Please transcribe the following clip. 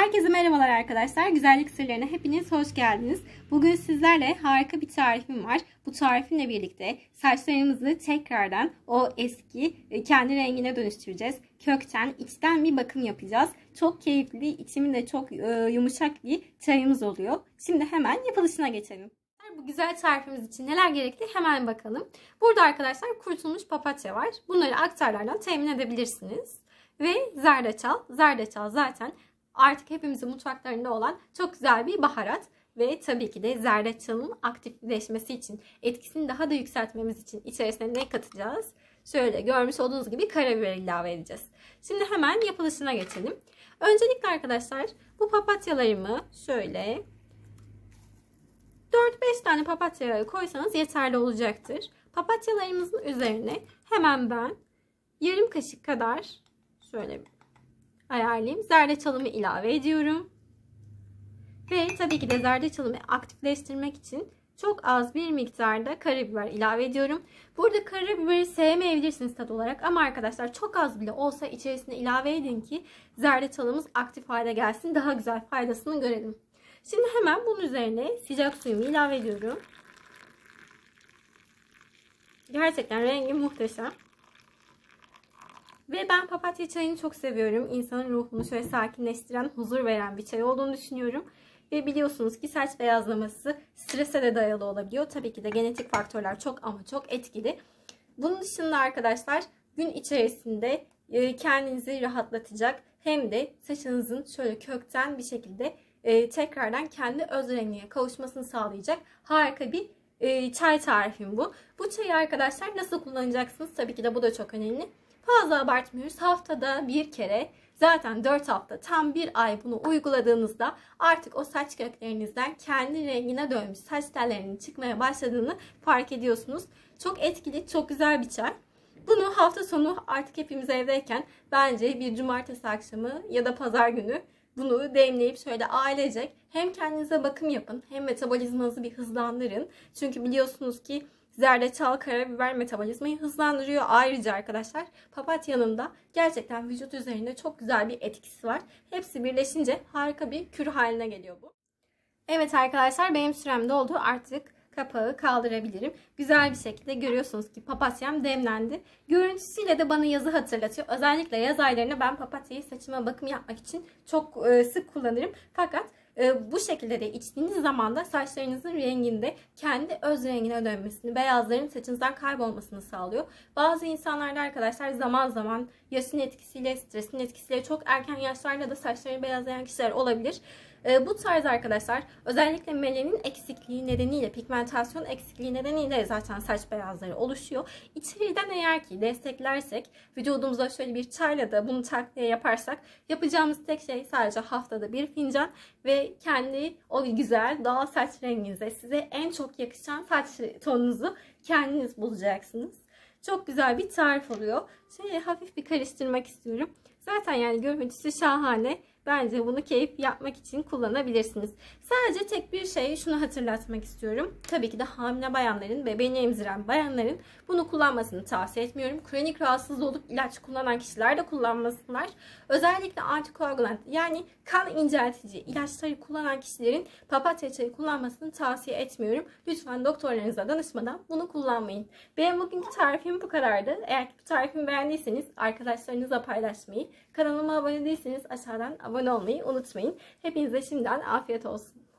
Herkese merhabalar arkadaşlar. Güzellik sırlarına hepiniz hoş geldiniz. Bugün sizlerle harika bir tarifim var. Bu tarifimle birlikte saçlarımızı tekrardan o eski e, kendi rengine dönüştüreceğiz. Kökten, içten bir bakım yapacağız. Çok keyifli, içimi de çok e, yumuşak bir çayımız oluyor. Şimdi hemen yapılışına geçelim. Bu güzel tarifimiz için neler gerekli hemen bakalım. Burada arkadaşlar kurutulmuş papatya var. Bunları aktarlardan temin edebilirsiniz. Ve zerdeçal. Zerdeçal zaten artık hepimizin mutfaklarında olan çok güzel bir baharat ve tabii ki de zerdeçalın aktifleşmesi için, etkisini daha da yükseltmemiz için içerisine ne katacağız? Şöyle görmüş olduğunuz gibi karabiber ilave edeceğiz. Şimdi hemen yapılışına geçelim. Öncelikle arkadaşlar bu papatyalarımı şöyle 4-5 tane papatya koysanız yeterli olacaktır. Papatyalarımızın üzerine hemen ben yarım kaşık kadar şöyle ayarlayayım. Zerdeçalımı ilave ediyorum. Ve tabii ki de zerdeçalımı aktifleştirmek için çok az bir miktarda karabiber ilave ediyorum. Burada karabiberi sevmeyebilirsiniz tat olarak ama arkadaşlar çok az bile olsa içerisine ilave edin ki zerdeçalımız aktif hale gelsin. Daha güzel faydasını görelim. Şimdi hemen bunun üzerine sıcak suyumu ilave ediyorum. Gerçekten rengi muhteşem. Ve ben papatya çayını çok seviyorum. İnsanın ruhunu şöyle sakinleştiren, huzur veren bir çay olduğunu düşünüyorum. Ve biliyorsunuz ki saç beyazlaması strese de dayalı olabiliyor. Tabii ki de genetik faktörler çok ama çok etkili. Bunun dışında arkadaşlar gün içerisinde e, kendinizi rahatlatacak hem de saçınızın şöyle kökten bir şekilde e, tekrardan kendi öz rengine kavuşmasını sağlayacak harika bir e, çay tarifim bu. Bu çayı arkadaşlar nasıl kullanacaksınız? Tabii ki de bu da çok önemli. Fazla abartmıyoruz. Haftada bir kere zaten 4 hafta tam bir ay bunu uyguladığınızda artık o saç köklerinizden kendi rengine dönmüş saç tellerinin çıkmaya başladığını fark ediyorsunuz. Çok etkili, çok güzel bir çay. Bunu hafta sonu artık hepimiz evdeyken bence bir cumartesi akşamı ya da pazar günü bunu demleyip şöyle ailecek hem kendinize bakım yapın hem metabolizmanızı bir hızlandırın. Çünkü biliyorsunuz ki zerdeçal, karabiber metabolizmayı hızlandırıyor. Ayrıca arkadaşlar papatyanın da gerçekten vücut üzerinde çok güzel bir etkisi var. Hepsi birleşince harika bir kür haline geliyor bu. Evet arkadaşlar benim sürem doldu. Artık kapağı kaldırabilirim. Güzel bir şekilde görüyorsunuz ki papatyam demlendi. Görüntüsüyle de bana yazı hatırlatıyor. Özellikle yaz aylarında ben papatyayı saçıma bakım yapmak için çok e, sık kullanırım. Fakat ee, bu şekilde de içtiğiniz zaman da saçlarınızın renginde kendi öz rengine dönmesini, beyazların saçınızdan kaybolmasını sağlıyor. Bazı insanlarda arkadaşlar zaman zaman yaşın etkisiyle, stresin etkisiyle çok erken yaşlarda da saçlarını beyazlayan kişiler olabilir. Ee, bu tarz arkadaşlar özellikle melanin eksikliği nedeniyle, pigmentasyon eksikliği nedeniyle zaten saç beyazları oluşuyor. İçeriden eğer ki desteklersek, vücudumuza şöyle bir çayla da bunu takviye yaparsak yapacağımız tek şey sadece haftada bir fincan ve kendi o güzel doğal saç renginize size en çok yakışan saç tonunuzu kendiniz bulacaksınız. Çok güzel bir tarif oluyor. Şöyle hafif bir karıştırmak istiyorum. Zaten yani görüntüsü şahane. Bence bunu keyif yapmak için kullanabilirsiniz. Sadece tek bir şey şunu hatırlatmak istiyorum. Tabii ki de hamile bayanların, bebeğini emziren bayanların bunu kullanmasını tavsiye etmiyorum. Kronik rahatsız olup ilaç kullanan kişiler de kullanmasınlar. Özellikle antikoagulant yani kan inceltici ilaçları kullanan kişilerin papatya çayı kullanmasını tavsiye etmiyorum. Lütfen doktorlarınıza danışmadan bunu kullanmayın. Benim bugünkü tarifim bu kadardı. Eğer ki bu tarifimi beğendiyseniz arkadaşlarınızla paylaşmayı, kanalıma abone değilseniz aşağıdan abone abone olmayı unutmayın. Hepinize şimdiden afiyet olsun.